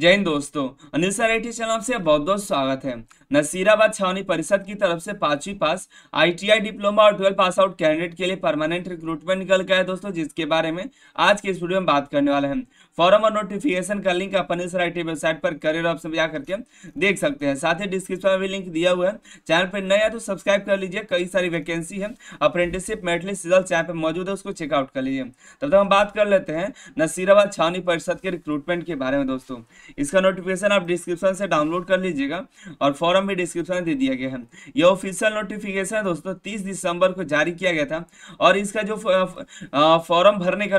जय हिंद दोस्तों Anil sir I channel आपसे बहुत बहुत स्वागत है नसीराबाद छावनी परिषद की तरफ से पांचवी पास आईटीआई डिप्लोमा और ट्वेल्व पास आउट कैंडिडेट के लिए परमानेंट रिक्रूटमेंट निकल गया है दोस्तों जिसके बारे में आज के स्टूडियो में बात करने वाले हैं फॉर्म और नोटिफिकेशन का लिंक आप पनीसर वेबसाइट पर करियर ऑप्शन में जाकर के देख सकते हैं साथ ही डिस्क्रिप्शन में भी लिंक दिया हुआ है चैनल पर नया तो सब्सक्राइब कर लीजिए कई सारी वैकेंसी है अप्रेंटिसशिप मेटली सीजल चैनल पर मौजूद है उसको चेकआउट कर लीजिए तब तक हम बात कर लेते हैं नसीराबाद छावनी परिषद के रिक्रूटमेंट के बारे में दोस्तों इसका नोटिफिकेशन आप डिस्क्रिप्शन से डाउनलोड कर लीजिएगा और फॉर फॉरम भी डिस्क्रिप्शन में दे दिया गया है यह ऑफिशियल नोटिफिकेशन है दोस्तों तीस दिसंबर को जारी किया गया था और इसका जो फॉरम भरने का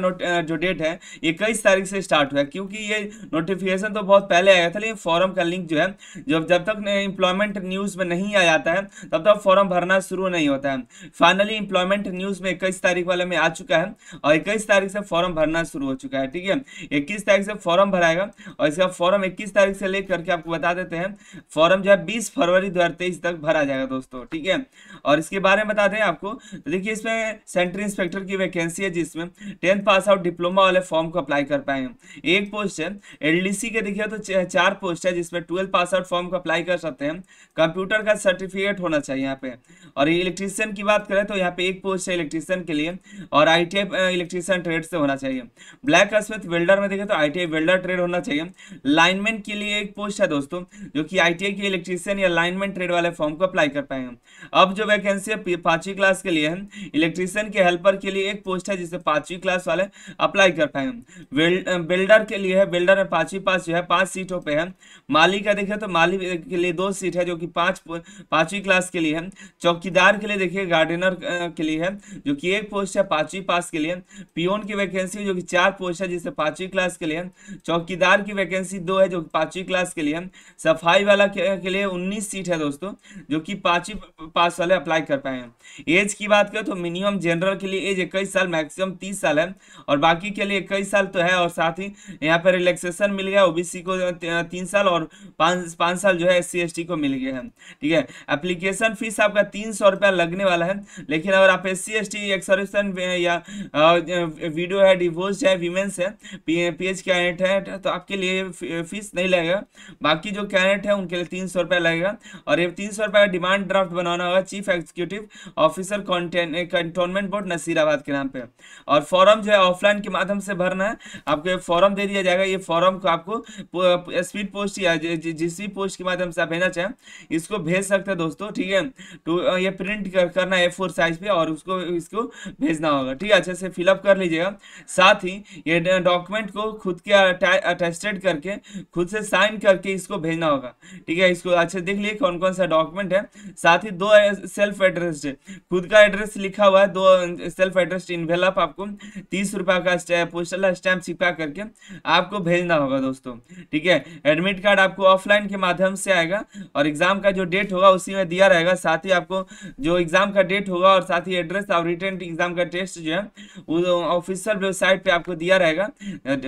जो डेट है इक्कीस तारीख से स्टार्ट हुआ क्योंकि ये नोटिफिकेशन तो बहुत पहले आया था लेकिन फॉरम का लिंक जो है जब जब तक एम्प्लॉयमेंट न्यूज़ में नहीं आ जाता है तब तक फॉरम भरना शुरू नहीं होता है फाइनली एम्प्लॉयमेंट न्यूज़ में इक्कीस तारीख वाले में आ चुका है और इक्कीस तारीख से फॉर्म भरना शुरू हो चुका है ठीक है इक्कीस तारीख से फॉर्म भराएगा और इसका फॉर्म इक्कीस तारीख से लेकर के आपको बता देते हैं फॉर्म जो है बीस तेईस फरवरी दो तक भरा जाएगा दोस्तों ठीक है और इसके बारे में बता दें आपको तो देखिए इसमें सेंट्री इंस्पेक्टर की वैकेंसी है जिसमें टेंथ पास आउट डिप्लोमा वाले फॉर्म को अप्लाई कर पाए एक पोस्ट है एलडीसी के देखिए तो चार पोस्ट है जिसमें ट्वेल्थ पास आउट फॉर्म को अप्लाई कर सकते हैं कंप्यूटर का सर्टिफिकेट होना चाहिए यहाँ पे और इलेक्ट्रीशियन की बात करें तो यहाँ पे एक पोस्ट है इलेक्ट्रीशियन के लिए और आई इलेक्ट्रीशियन ट्रेड से होना चाहिए ब्लैक स्मिथ वेल्डर में देखें तो आई वेल्डर ट्रेड होना चाहिए लाइनमैन के लिए एक पोस्ट है दोस्तों जो कि आई के इलेक्ट्रीशियन रिविजन या अलाइनमेंट ट्रेड वाले फॉर्म को अप्लाई कर पाएंगे अब जो वैकेंसी है पांचवी क्लास के लिए है इलेक्ट्रीशियन के हेल्पर के लिए एक पोस्ट है जिसे पांचवी क्लास वाले अप्लाई कर पाएंगे बिल्डर के लिए है बिल्डर में पांचवी पास जो है पांच सीटों पर है माली का देखे तो माली के लिए दो सीट है जो कि पांच पांचवी क्लास के लिए है चौकीदार के लिए देखिए गार्डनर के लिए है जो कि एक पोस्ट है पांचवी पास के लिए पियोन की वैकेंसी जो कि चार पोस्ट है जिसे पांचवी क्लास के लिए चौकीदार की वैकेंसी दो है जो पांचवी क्लास के लिए सफाई वाला के के लिए 19 सीट है दोस्तों जो कि पाँच ही पाँच साल अप्लाई कर पाए हैं एज की बात करें तो मिनिमम जनरल के लिए एज इक्कीस साल मैक्सिमम 30 साल है और बाकी के लिए इक्कीस साल तो है और साथ ही यहाँ पर रिलैक्सेशन मिल गया ओबीसी को तीन साल और पाँच पाँच साल जो है एस सी को मिल गया है ठीक है अप्लीकेशन फीस आपका तीन लगने वाला है लेकिन अगर आप एस सी एस टी एक्सर्सन या वीडियो है डिवोर्स है वीमेंस है पी एच कैंडिडेट है तो आपके लिए फीस नहीं लगेगा बाकी जो कैंडिडेट है उनके लिए तीन सौ रुपया जाएगा और ये तीन सौ रुपये का डिमांड ड्राफ्ट बनाना होगा chief executive officer cantonment board Nasirabad के नाम पे और फॉर्म जो है ऑफलाइन के माध्यम से भरना है आपको ये फॉर्म दे दिया जाएगा ये फॉर्म को आपको स्पीड पोस्ट या जिस भी पोस्ट के माध्यम से आप भेजना चाहें इसको भेज सकते हैं दोस्तों ठीक है तो ये प्रिंट कर, करना है फोर साइज पे और उसको इसको भेजना होगा ठीक है अच्छे से फिलअप कर लीजिएगा साथ ही ये डॉक्यूमेंट को खुद के अटेस्टेड करके खुद से साइन करके इसको भेजना होगा ठीक है इसको अच्छे देख लिए कौन कौन सा डॉक्यूमेंट है साथ ही दो सेल्फ एड्रेस्ड खुद का एड्रेस लिखा हुआ है दो सेल्फ एड्रेस्ड इन्वेलप आपको तीस रुपया का पोस्टल स्टैम्प छिपा करके आपको भेजना होगा दोस्तों ठीक है एडमिट कार्ड आपको ऑफलाइन के माध्यम से आएगा और एग्जाम का जो डेट होगा उसी में दिया रहेगा साथ ही आपको जो एग्जाम का डेट होगा और साथ ही एड्रेस और रिटर्न एग्जाम का टेस्ट जो है वो ऑफिशियल वेबसाइट पर आपको दिया रहेगा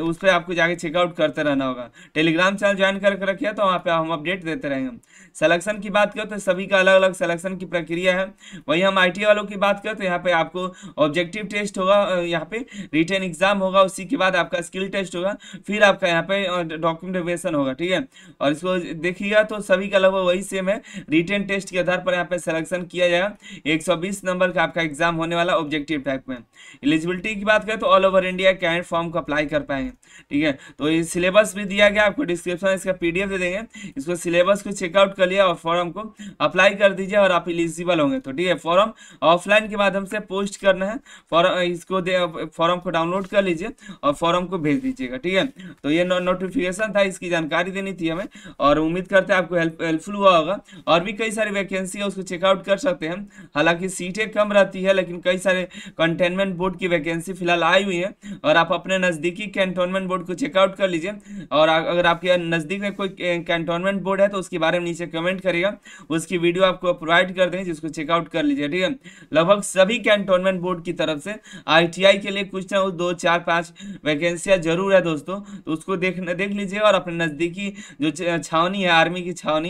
उस पर आपको जाके चेकआउट करते रहना होगा टेलीग्राम चैनल ज्वाइन करके रखिए तो वहाँ पे हम अपडेट देते रहेंगे सलेक्शन की बात करें तो सभी का अलग अलग सिलेक्शन की प्रक्रिया है वही हम आई वालों की बात करें तो यहाँ पे आपको ऑब्जेक्टिव टेस्ट होगा यहाँ पे रिटर्न एग्जाम होगा उसी के बाद आपका स्किल टेस्ट होगा फिर आपका यहाँ पे डॉक्यूमेंटेशन होगा ठीक है और इसको देखिएगा तो सभी का लगभग वही सेम है रिटर्न टेस्ट के आधार पर यहाँ पे सलेक्शन किया जाएगा एक नंबर का आपका एग्जाम होने वाला ऑब्जेक्टिव टाइप में एलिजिबिलिटी की बात करें तो ऑल ओवर इंडिया कैंड फॉर्म को अप्लाई कर पाएंगे ठीक है तो ये सिलेबस भी दिया गया आपको डिस्क्रिप्शन इसका पीडीएफ दे देंगे इसको सिलेबस को चेकआउट कर लिया और फॉर्म को अप्लाई कर दीजिए और आप इलिजिबल होंगे तो ठीक है फॉर्म ऑफलाइन के माध्यम से पोस्ट करना है फॉर्म इसको फॉर्म को डाउनलोड कर लीजिए और फॉर्म को भेज दीजिएगा ठीक है तो ये नोटिफिकेशन था इसकी जानकारी देनी थी हमें और उम्मीद करते हैं आपको हेल्पफुल हुआ होगा और भी कई सारी वैकेंसी है उसको चेकआउट कर सकते हैं हालांकि सीटें कम रहती है लेकिन कई सारे कंटेनमेंट बोर्ड की वैकेंसी फिलहाल आई हुई है और आप अपने नज़दीकी कैंटोनमेंट बोर्ड को चेकआउट कर लीजिए और अगर आपके नज़दीक में कोई कैंटोनमेंट बोर्ड है तो उसके बारे में नीचे कमेंट करिएगा उसकी वीडियो आपको प्रोवाइड कर देंगे जिसको चेकआउट कर लीजिए ठीक है लगभग सभी कैंटोनमेंट बोर्ड की तरफ से आईटीआई के लिए कुछ ना दो चार पाँच वैकेंसियाँ जरूर है दोस्तों तो उसको देख देख लीजिए और अपने नज़दीकी जो छावनी है आर्मी की छावनी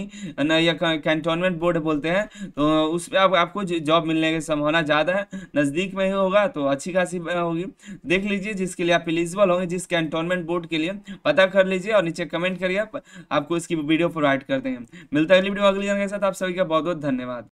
या कैंटोनमेंट बोर्ड बोलते हैं तो उस पर आप, आपको जॉब मिलने की संभावना ज़्यादा है नज़दीक में ही होगा तो अच्छी खासी होगी देख लीजिए जिसके लिए आप एलिजिबल होंगे जिस कैंटोनमेंट बोर्ड के लिए पता कर लीजिए और नीचे कमेंट करिए आपको इसकी वीडियो प्रोवाइड कर देंगे मिलता है अगली वीडियो अगली जानकारी के साथ आप सभी का बहुत बहुत धन्यवाद